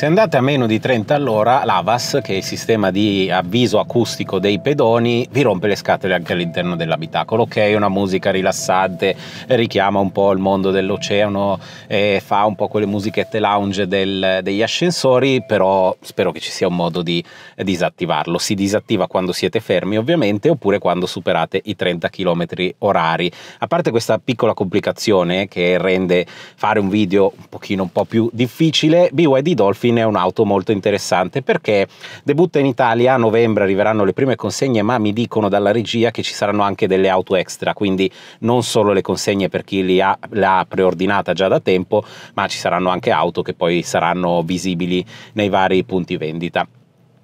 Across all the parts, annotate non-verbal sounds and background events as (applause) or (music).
Se andate a meno di 30 all'ora, l'AVAS, che è il sistema di avviso acustico dei pedoni, vi rompe le scatole anche all'interno dell'abitacolo. Ok, una musica rilassante, richiama un po' il mondo dell'oceano, e fa un po' quelle musichette lounge del, degli ascensori, però spero che ci sia un modo di disattivarlo. Si disattiva quando siete fermi, ovviamente, oppure quando superate i 30 km orari. A parte questa piccola complicazione che rende fare un video un pochino un po' più difficile, BYD Dolphin fine è un'auto molto interessante perché debutta in Italia, a novembre arriveranno le prime consegne, ma mi dicono dalla regia che ci saranno anche delle auto extra, quindi non solo le consegne per chi li ha, l'ha preordinata già da tempo, ma ci saranno anche auto che poi saranno visibili nei vari punti vendita.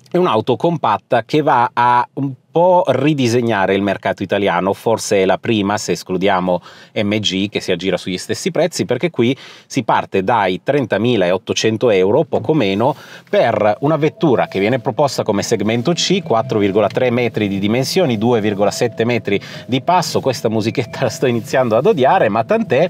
È un'auto compatta che va a un po' ridisegnare il mercato italiano, forse è la prima se escludiamo MG che si aggira sugli stessi prezzi, perché qui si parte dai 30.800 euro, poco meno, per una vettura che viene proposta come segmento C, 4,3 metri di dimensioni, 2,7 metri di passo, questa musichetta la sto iniziando ad odiare, ma tant'è,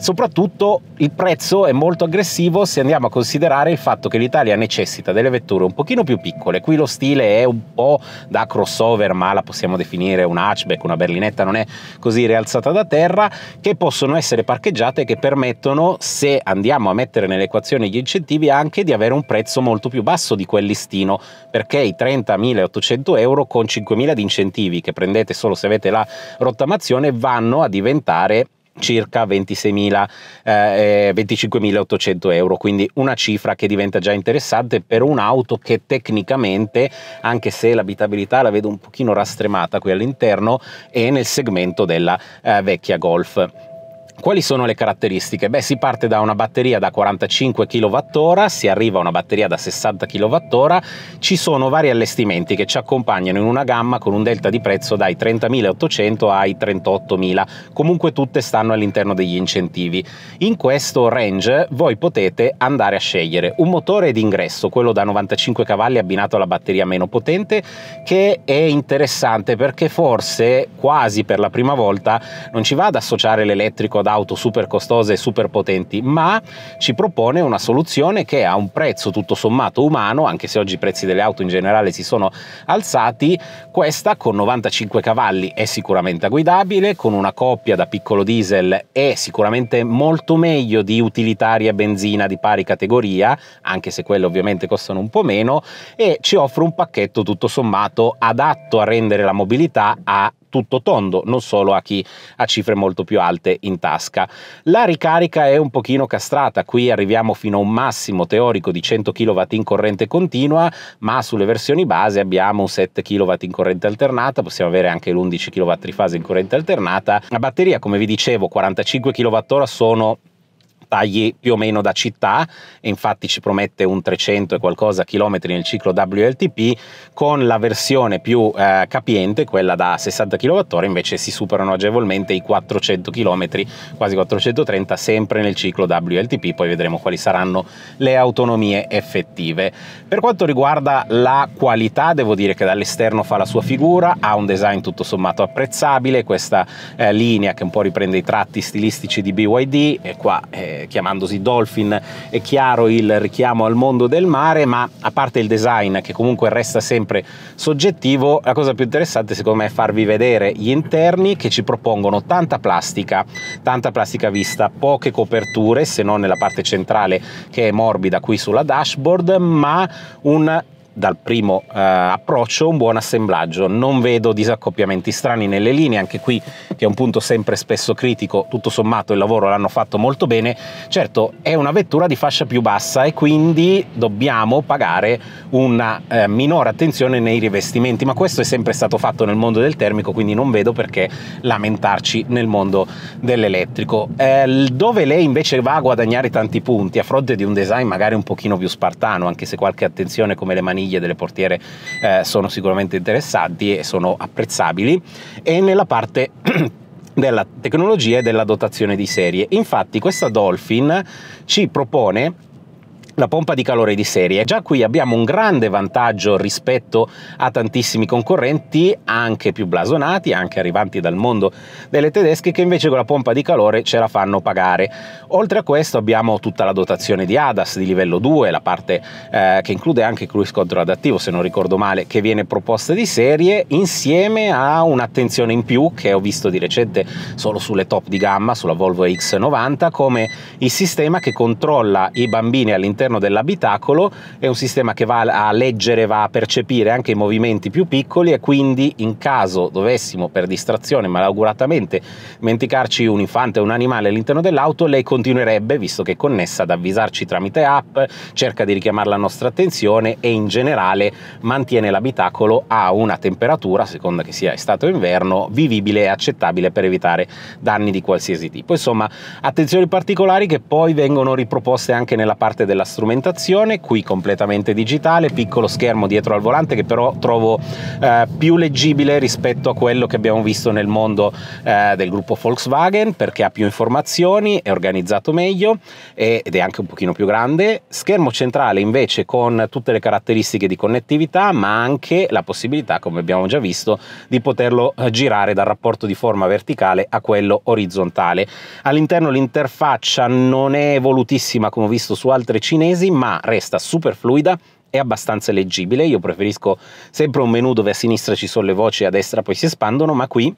soprattutto il prezzo è molto aggressivo se andiamo a considerare il fatto che l'Italia necessita delle vetture un pochino più piccole, qui lo stile è un po' da crossover crossover, ma la possiamo definire un hatchback, una berlinetta non è così rialzata da terra, che possono essere parcheggiate e che permettono, se andiamo a mettere nell'equazione gli incentivi, anche di avere un prezzo molto più basso di quel listino, perché i 30.800 euro con 5.000 di incentivi che prendete solo se avete la rottamazione vanno a diventare circa 26.000, eh, 25.800 eh, euro, quindi una cifra che diventa già interessante per un'auto che tecnicamente, anche se l'abitabilità la vedo un pochino rastremata qui all'interno, è nel segmento della eh, vecchia Golf. Quali sono le caratteristiche? Beh, si parte da una batteria da 45 kWh, si arriva a una batteria da 60 kWh, ci sono vari allestimenti che ci accompagnano in una gamma con un delta di prezzo dai 30.800 ai 38.000, comunque tutte stanno all'interno degli incentivi. In questo range voi potete andare a scegliere un motore d'ingresso, quello da 95 cavalli abbinato alla batteria meno potente, che è interessante perché forse quasi per la prima volta non ci va ad associare l'elettrico ad auto super costose e super potenti, ma ci propone una soluzione che ha un prezzo tutto sommato umano, anche se oggi i prezzi delle auto in generale si sono alzati, questa con 95 cavalli è sicuramente guidabile, con una coppia da piccolo diesel è sicuramente molto meglio di utilitaria benzina di pari categoria, anche se quelle ovviamente costano un po' meno, e ci offre un pacchetto tutto sommato adatto a rendere la mobilità a tutto tondo, non solo a chi ha cifre molto più alte in tasca. La ricarica è un pochino castrata, qui arriviamo fino a un massimo teorico di 100 kW in corrente continua, ma sulle versioni base abbiamo un 7 kW in corrente alternata, possiamo avere anche l'11 kW di fase in corrente alternata. La batteria, come vi dicevo, 45 kWh sono tagli più o meno da città e infatti ci promette un 300 e qualcosa chilometri nel ciclo WLTP con la versione più eh, capiente, quella da 60 kWh invece si superano agevolmente i 400 km, quasi 430 sempre nel ciclo WLTP, poi vedremo quali saranno le autonomie effettive. Per quanto riguarda la qualità devo dire che dall'esterno fa la sua figura, ha un design tutto sommato apprezzabile, questa eh, linea che un po' riprende i tratti stilistici di BYD e qua eh, chiamandosi Dolphin è chiaro il richiamo al mondo del mare, ma a parte il design che comunque resta sempre soggettivo, la cosa più interessante secondo me è farvi vedere gli interni che ci propongono tanta plastica, tanta plastica vista, poche coperture se non nella parte centrale che è morbida qui sulla dashboard, ma un dal primo eh, approccio un buon assemblaggio, non vedo disaccoppiamenti strani nelle linee, anche qui che è un punto sempre spesso critico, tutto sommato il lavoro l'hanno fatto molto bene, certo è una vettura di fascia più bassa e quindi dobbiamo pagare una eh, minore attenzione nei rivestimenti, ma questo è sempre stato fatto nel mondo del termico, quindi non vedo perché lamentarci nel mondo dell'elettrico. Eh, dove lei invece va a guadagnare tanti punti a fronte di un design magari un pochino più spartano, anche se qualche attenzione come le mani famiglie delle portiere eh, sono sicuramente interessanti e sono apprezzabili e nella parte (clears throat) della tecnologia e della dotazione di serie. Infatti questa Dolphin ci propone la pompa di calore di serie. Già qui abbiamo un grande vantaggio rispetto a tantissimi concorrenti, anche più blasonati, anche arrivanti dal mondo delle tedesche, che invece con la pompa di calore ce la fanno pagare. Oltre a questo abbiamo tutta la dotazione di ADAS di livello 2, la parte eh, che include anche cruise control adattivo, se non ricordo male, che viene proposta di serie, insieme a un'attenzione in più che ho visto di recente solo sulle top di gamma, sulla Volvo X90, come il sistema che controlla i bambini all'interno all'interno dell'abitacolo, è un sistema che va a leggere, va a percepire anche i movimenti più piccoli e quindi in caso dovessimo per distrazione malauguratamente dimenticarci un infante o un animale all'interno dell'auto, lei continuerebbe, visto che è connessa, ad avvisarci tramite app, cerca di richiamare la nostra attenzione e in generale mantiene l'abitacolo a una temperatura, seconda che sia estate o inverno, vivibile e accettabile per evitare danni di qualsiasi tipo. Insomma, attenzioni particolari che poi vengono riproposte anche nella parte della strumentazione, qui completamente digitale, piccolo schermo dietro al volante che però trovo eh, più leggibile rispetto a quello che abbiamo visto nel mondo eh, del gruppo Volkswagen perché ha più informazioni, è organizzato meglio ed è anche un pochino più grande. Schermo centrale invece con tutte le caratteristiche di connettività ma anche la possibilità, come abbiamo già visto, di poterlo eh, girare dal rapporto di forma verticale a quello orizzontale. All'interno l'interfaccia non è evolutissima come ho visto su altre cinesi cinesi, ma resta super fluida e abbastanza leggibile, io preferisco sempre un menu dove a sinistra ci sono le voci e a destra poi si espandono, ma qui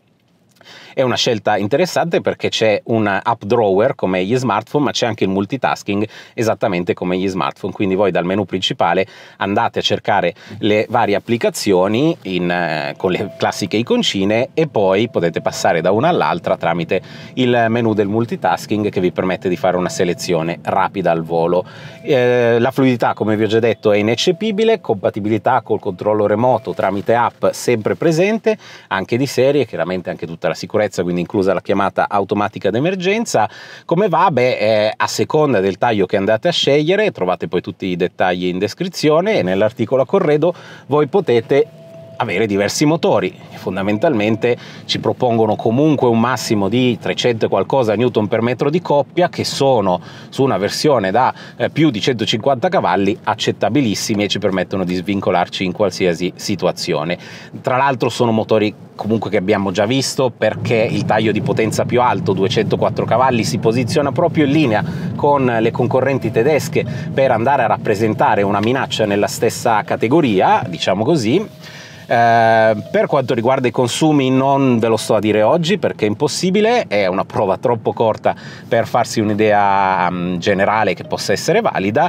è una scelta interessante perché c'è un app drawer come gli smartphone, ma c'è anche il multitasking esattamente come gli smartphone. Quindi voi dal menu principale andate a cercare le varie applicazioni in, eh, con le classiche iconcine e poi potete passare da una all'altra tramite il menu del multitasking che vi permette di fare una selezione rapida al volo. Eh, la fluidità, come vi ho già detto, è ineccepibile, compatibilità col controllo remoto tramite app sempre presente, anche di serie, chiaramente anche tutta la sicurezza sicurezza, quindi inclusa la chiamata automatica d'emergenza. Come va? Beh, eh, a seconda del taglio che andate a scegliere, trovate poi tutti i dettagli in descrizione e nell'articolo a corredo voi potete avere diversi motori. Fondamentalmente ci propongono comunque un massimo di 300 e qualcosa newton per metro di coppia che sono su una versione da eh, più di 150 cavalli accettabilissimi e ci permettono di svincolarci in qualsiasi situazione. Tra l'altro sono motori comunque che abbiamo già visto perché il taglio di potenza più alto 204 cavalli si posiziona proprio in linea con le concorrenti tedesche per andare a rappresentare una minaccia nella stessa categoria, diciamo così eh, per quanto riguarda i consumi non ve lo sto a dire oggi perché è impossibile, è una prova troppo corta per farsi un'idea um, generale che possa essere valida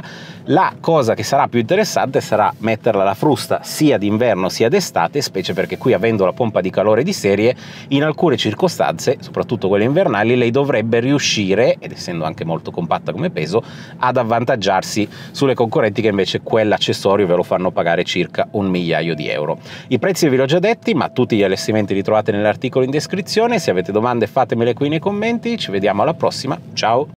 la cosa che sarà più interessante sarà metterla alla frusta sia d'inverno sia d'estate, specie perché qui avendo la pompa di calore di serie, in alcune circostanze, soprattutto quelle invernali, lei dovrebbe riuscire, ed essendo anche molto compatta come peso, ad avvantaggiarsi sulle concorrenti che invece quell'accessorio ve lo fanno pagare circa un migliaio di euro. I prezzi ve li ho già detti, ma tutti gli allestimenti li trovate nell'articolo in descrizione, se avete domande fatemele qui nei commenti, ci vediamo alla prossima, ciao!